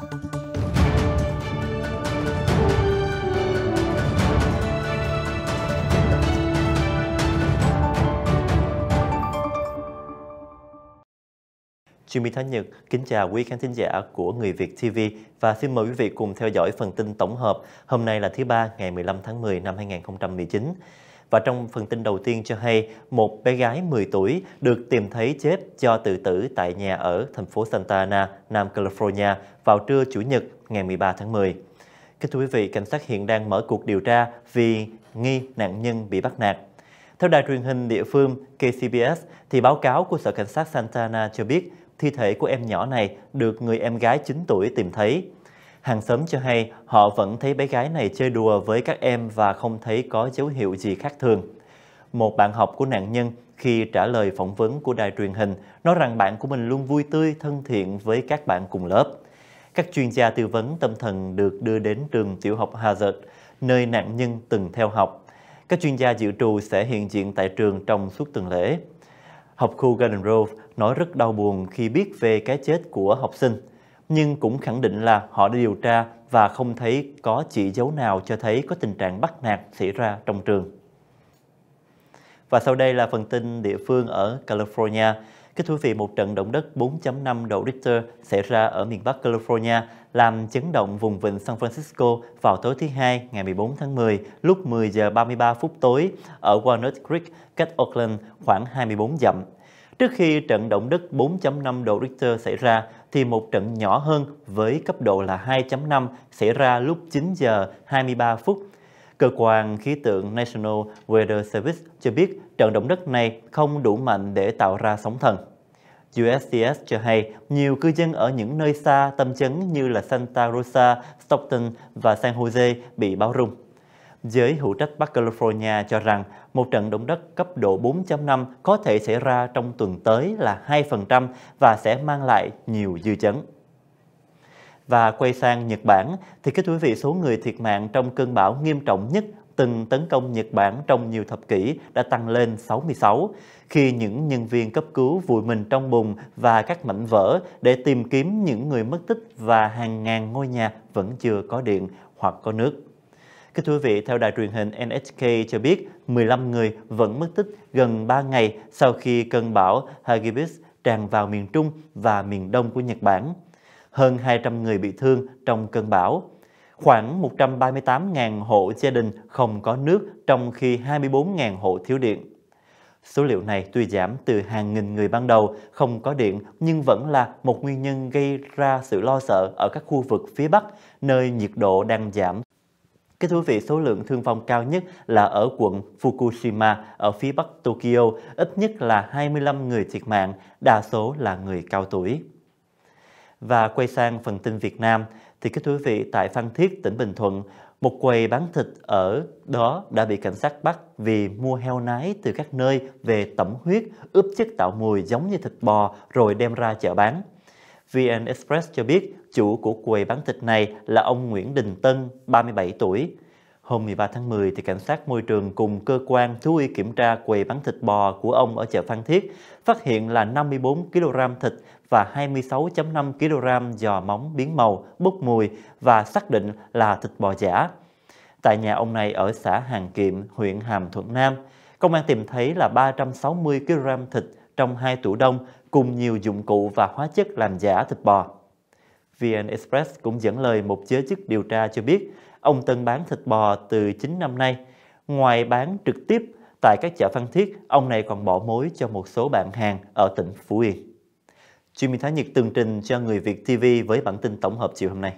Chương mỹ Thái Nhật kính chào quý khán thính giả của Người Việt TV và xin mời quý vị cùng theo dõi phần tin tổng hợp hôm nay là thứ ba ngày 15 tháng 10 năm 2019. Và trong phần tin đầu tiên cho hay, một bé gái 10 tuổi được tìm thấy chết cho tự tử tại nhà ở thành phố Santa Ana, Nam California vào trưa Chủ nhật ngày 13 tháng 10. Kính thưa quý vị, cảnh sát hiện đang mở cuộc điều tra vì nghi nạn nhân bị bắt nạt. Theo đài truyền hình địa phương KCBS, thì báo cáo của Sở Cảnh sát Santa Ana cho biết thi thể của em nhỏ này được người em gái 9 tuổi tìm thấy. Hàng xóm cho hay họ vẫn thấy bé gái này chơi đùa với các em và không thấy có dấu hiệu gì khác thường. Một bạn học của nạn nhân khi trả lời phỏng vấn của đài truyền hình nói rằng bạn của mình luôn vui tươi, thân thiện với các bạn cùng lớp. Các chuyên gia tư vấn tâm thần được đưa đến trường tiểu học Hazard, nơi nạn nhân từng theo học. Các chuyên gia dự trù sẽ hiện diện tại trường trong suốt tuần lễ. Học khu Garden Grove nói rất đau buồn khi biết về cái chết của học sinh nhưng cũng khẳng định là họ đã điều tra và không thấy có chỉ dấu nào cho thấy có tình trạng bắt nạt xảy ra trong trường. Và sau đây là phần tin địa phương ở California. Kính thưa quý vị, một trận động đất 4.5 độ Richter xảy ra ở miền Bắc California làm chấn động vùng vịnh San Francisco vào tối thứ Hai ngày 14 tháng 10 lúc 10 giờ 33 phút tối ở Walnut Creek, cách Oakland khoảng 24 dặm. Trước khi trận động đất 4.5 độ Richter xảy ra, thì một trận nhỏ hơn với cấp độ là 2.5 xảy ra lúc 9 giờ 23 phút. Cơ quan khí tượng National Weather Service cho biết trận động đất này không đủ mạnh để tạo ra sóng thần. USGS cho hay nhiều cư dân ở những nơi xa tâm chấn như là Santa Rosa, Stockton và San Jose bị báo rung. Giới hữu trách Bắc California cho rằng một trận động đất cấp độ 4.5 có thể xảy ra trong tuần tới là 2% và sẽ mang lại nhiều dư chấn. Và quay sang Nhật Bản, thì các quý vị số người thiệt mạng trong cơn bão nghiêm trọng nhất từng tấn công Nhật Bản trong nhiều thập kỷ đã tăng lên 66, khi những nhân viên cấp cứu vùi mình trong bùn và các mảnh vỡ để tìm kiếm những người mất tích và hàng ngàn ngôi nhà vẫn chưa có điện hoặc có nước. Các thưa quý vị, theo đài truyền hình NHK cho biết, 15 người vẫn mất tích gần 3 ngày sau khi cơn bão Hagibis tràn vào miền Trung và miền Đông của Nhật Bản. Hơn 200 người bị thương trong cơn bão. Khoảng 138.000 hộ gia đình không có nước trong khi 24.000 hộ thiếu điện. Số liệu này tuy giảm từ hàng nghìn người ban đầu không có điện nhưng vẫn là một nguyên nhân gây ra sự lo sợ ở các khu vực phía Bắc, nơi nhiệt độ đang giảm Kính thưa quý vị, số lượng thương vong cao nhất là ở quận Fukushima ở phía bắc Tokyo, ít nhất là 25 người thiệt mạng, đa số là người cao tuổi. Và quay sang phần tin Việt Nam, thì kính thưa quý vị, tại Phan Thiết, tỉnh Bình Thuận, một quầy bán thịt ở đó đã bị cảnh sát bắt vì mua heo nái từ các nơi về tẩm huyết, ướp chất tạo mùi giống như thịt bò rồi đem ra chợ bán. VN Express cho biết chủ của quầy bán thịt này là ông Nguyễn Đình Tân, 37 tuổi. Hôm 13 tháng 10, thì cảnh sát môi trường cùng cơ quan thú y kiểm tra quầy bán thịt bò của ông ở chợ Phan Thiết, phát hiện là 54 kg thịt và 26.5 kg giò móng biến màu, bốc mùi và xác định là thịt bò giả. Tại nhà ông này ở xã Hàng Kiệm, huyện Hàm Thuận Nam, công an tìm thấy là 360 kg thịt trong hai tủ đông cùng nhiều dụng cụ và hóa chất làm giả thịt bò. VN Express cũng dẫn lời một giới chức điều tra cho biết ông Tân bán thịt bò từ 9 năm nay. Ngoài bán trực tiếp tại các chợ Phan Thiết, ông này còn bỏ mối cho một số bạn hàng ở tỉnh Phú Yên. Chuyên minh Thái Nhật tường trình cho Người Việt TV với bản tin tổng hợp chiều hôm nay.